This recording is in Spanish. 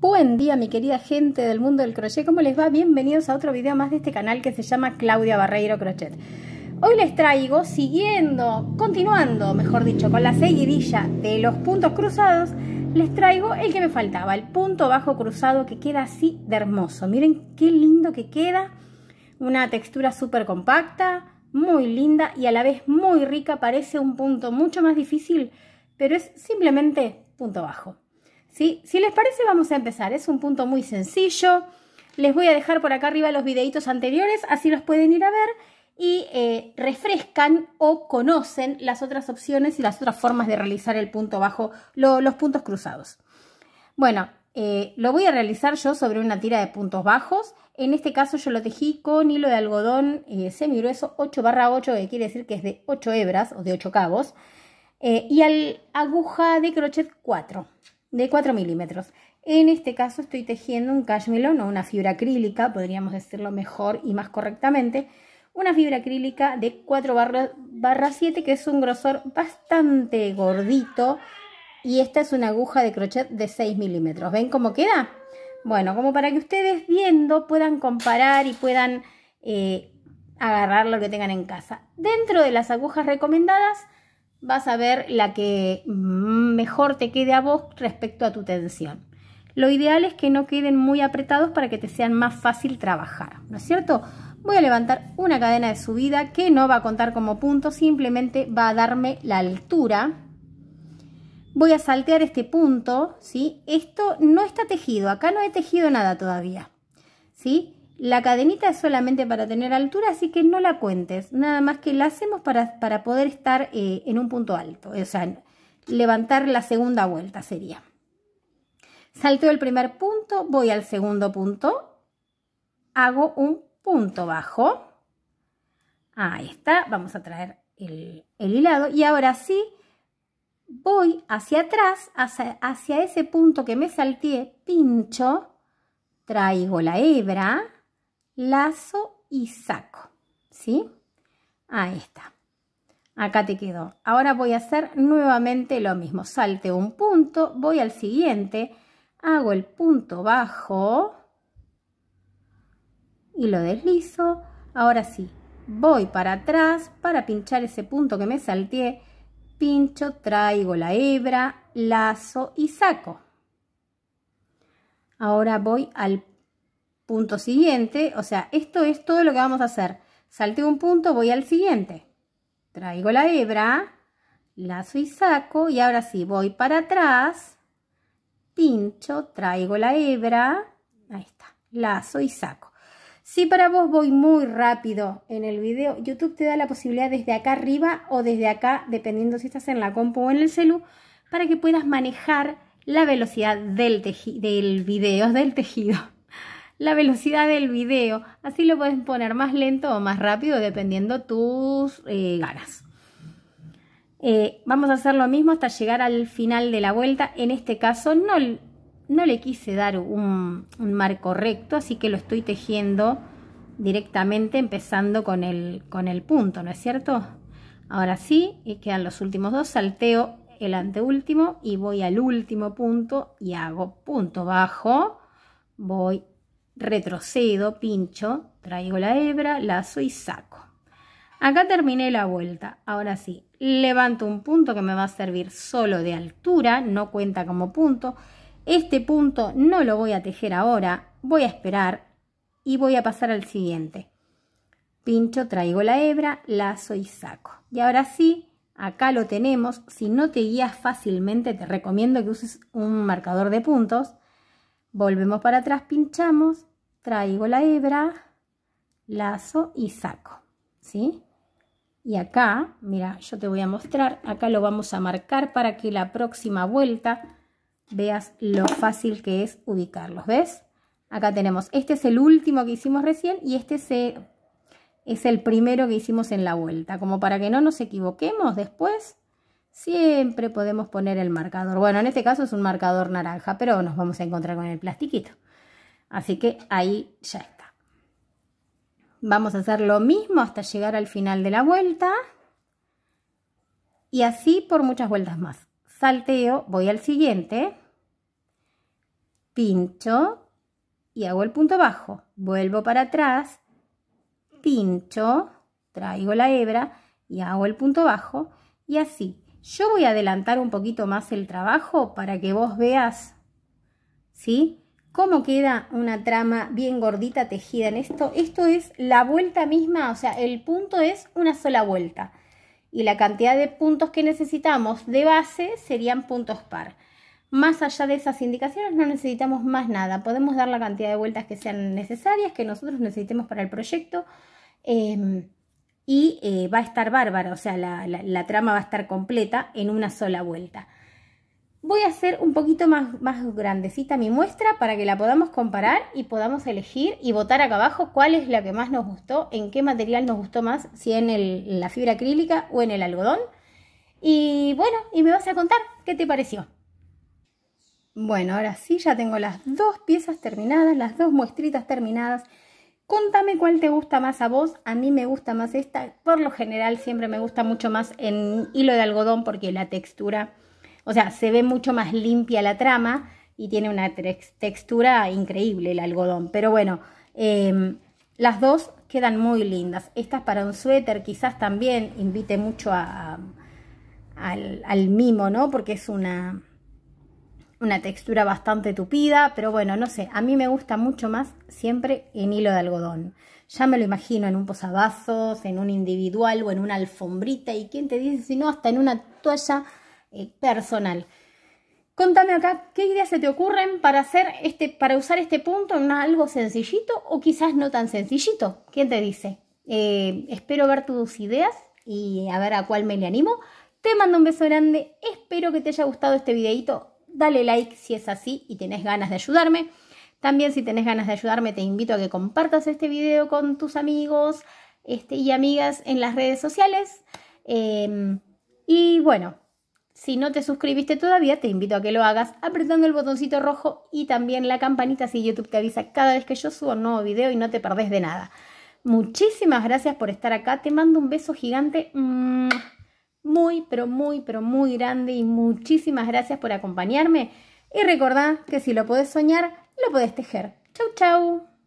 Buen día mi querida gente del mundo del crochet, ¿cómo les va? Bienvenidos a otro video más de este canal que se llama Claudia Barreiro Crochet. Hoy les traigo, siguiendo, continuando, mejor dicho, con la seguidilla de los puntos cruzados, les traigo el que me faltaba, el punto bajo cruzado que queda así de hermoso. Miren qué lindo que queda, una textura súper compacta, muy linda y a la vez muy rica, parece un punto mucho más difícil, pero es simplemente punto bajo. Si les parece, vamos a empezar. Es un punto muy sencillo. Les voy a dejar por acá arriba los videitos anteriores, así los pueden ir a ver y eh, refrescan o conocen las otras opciones y las otras formas de realizar el punto bajo, los puntos cruzados. Bueno, eh, lo voy a realizar yo sobre una tira de puntos bajos. En este caso yo lo tejí con hilo de algodón eh, semigrueso 8 barra 8, que quiere decir que es de 8 hebras o de 8 cabos, eh, y al aguja de crochet 4 de 4 milímetros. En este caso estoy tejiendo un cashmelon o una fibra acrílica, podríamos decirlo mejor y más correctamente, una fibra acrílica de 4 barra, 7 que es un grosor bastante gordito y esta es una aguja de crochet de 6 milímetros. ¿Ven cómo queda? Bueno, como para que ustedes viendo puedan comparar y puedan eh, agarrar lo que tengan en casa. Dentro de las agujas recomendadas vas a ver la que más mejor te quede a vos respecto a tu tensión. Lo ideal es que no queden muy apretados para que te sean más fácil trabajar, ¿no es cierto? Voy a levantar una cadena de subida que no va a contar como punto, simplemente va a darme la altura. Voy a saltear este punto, ¿sí? Esto no está tejido, acá no he tejido nada todavía, ¿sí? La cadenita es solamente para tener altura, así que no la cuentes, nada más que la hacemos para, poder estar eh, en un punto alto, o sea, levantar la segunda vuelta sería. salto el primer punto, voy al segundo punto, hago un punto bajo. Ahí está, vamos a traer el, hilado y ahora sí voy hacia atrás, hacia, ese punto que me salteé, pincho, traigo la hebra, lazo y saco, ¿sí? Ahí está. Acá te quedó. Ahora voy a hacer nuevamente lo mismo. Salte un punto, voy al siguiente, hago el punto bajo y lo deslizo. Ahora sí, voy para atrás para pinchar ese punto que me salté. Pincho, traigo la hebra, lazo y saco. Ahora voy al punto siguiente. O sea, esto es todo lo que vamos a hacer. salte un punto, voy al siguiente traigo la hebra, lazo y saco y ahora sí voy para atrás, pincho, traigo la hebra, ahí está, lazo y saco. Si para vos voy muy rápido en el video, YouTube te da la posibilidad desde acá arriba o desde acá, dependiendo si estás en la compu o en el celu, para que puedas manejar la velocidad del, del video, del tejido la velocidad del video. Así lo puedes poner más lento o más rápido dependiendo tus eh, ganas. Eh, vamos a hacer lo mismo hasta llegar al final de la vuelta. En este caso no, le quise dar un, marco recto, así que lo estoy tejiendo directamente empezando con el, con el punto, ¿no es cierto? Ahora sí, y eh, quedan los últimos dos, salteo el anteúltimo y voy al último punto y hago punto bajo, voy retrocedo, pincho, traigo la hebra, lazo y saco. Acá terminé la vuelta. Ahora sí, levanto un punto que me va a servir solo de altura, no cuenta como punto. Este punto no lo voy a tejer ahora, voy a esperar y voy a pasar al siguiente. Pincho, traigo la hebra, lazo y saco. Y ahora sí, acá lo tenemos. Si no te guías fácilmente, te recomiendo que uses un marcador de puntos. Volvemos para atrás, pinchamos, traigo la hebra, lazo y saco, ¿sí? Y acá, mira, yo te voy a mostrar, acá lo vamos a marcar para que la próxima vuelta veas lo fácil que es ubicarlos, ¿ves? Acá tenemos, este es el último que hicimos recién y este es eh, el primero que hicimos en la vuelta. Como para que no nos equivoquemos después, siempre podemos poner el marcador. Bueno, en este caso es un marcador naranja, pero nos vamos a encontrar con el plastiquito. Así que ahí ya está. Vamos a hacer lo mismo hasta llegar al final de la vuelta. Y así por muchas vueltas más. Salteo, voy al siguiente, pincho y hago el punto bajo. Vuelvo para atrás, pincho, traigo la hebra y hago el punto bajo. Y así. Yo voy a adelantar un poquito más el trabajo para que vos veas, ¿sí? cómo queda una trama bien gordita tejida en esto. Esto es la vuelta misma, o sea, el punto es una sola vuelta. Y la cantidad de puntos que necesitamos de base serían puntos par. Más allá de esas indicaciones no necesitamos más nada. Podemos dar la cantidad de vueltas que sean necesarias, que nosotros necesitemos para el proyecto. Em, y eh, va a estar bárbara, o sea, la trama va a estar completa en una sola vuelta voy a hacer un poquito más, más grandecita mi muestra para que la podamos comparar y podamos elegir y votar acá abajo cuál es la que más nos gustó, en qué material nos gustó más, si en, la fibra acrílica o en el algodón. Y bueno, y me vas a contar qué te pareció. Bueno, ahora sí, ya tengo las dos piezas terminadas, las dos muestritas terminadas. Contame cuál te gusta más a vos. A mí me gusta más esta. Por lo general siempre me gusta mucho más en hilo de algodón porque la textura o sea, se ve mucho más limpia la trama y tiene una textura increíble el algodón. Pero bueno, em, las dos quedan muy lindas. Estas para un suéter quizás también invite mucho a, al, mimo, ¿no? Porque es una, una textura bastante tupida, pero bueno, no sé, a mí me gusta mucho más siempre en hilo de algodón. Ya me lo imagino en un posavasos, en un individual o en una alfombrita y quién te dice si no, hasta en una toalla eh, personal. Contame acá, ¿qué ideas se te ocurren para hacer este, para usar este punto en algo sencillito o quizás no tan sencillito? ¿Quién te dice? Eh, espero ver tus ideas y a ver a cuál me le animo. Te mando un beso grande, espero que te haya gustado este videito. Dale like si es así y tenés ganas de ayudarme. También si tenés ganas de ayudarme, te invito a que compartas este video con tus amigos este, y amigas en las redes sociales. Eh, y bueno, si no te suscribiste todavía, te invito a que lo hagas apretando el botoncito rojo y también la campanita si YouTube te avisa cada vez que yo subo un nuevo video y no te perdés de nada. Muchísimas gracias por estar acá, te mando un beso gigante muy, pero muy, pero muy grande y muchísimas gracias por acompañarme. Y recordad que si lo podés soñar, lo podés tejer. Chau, chau.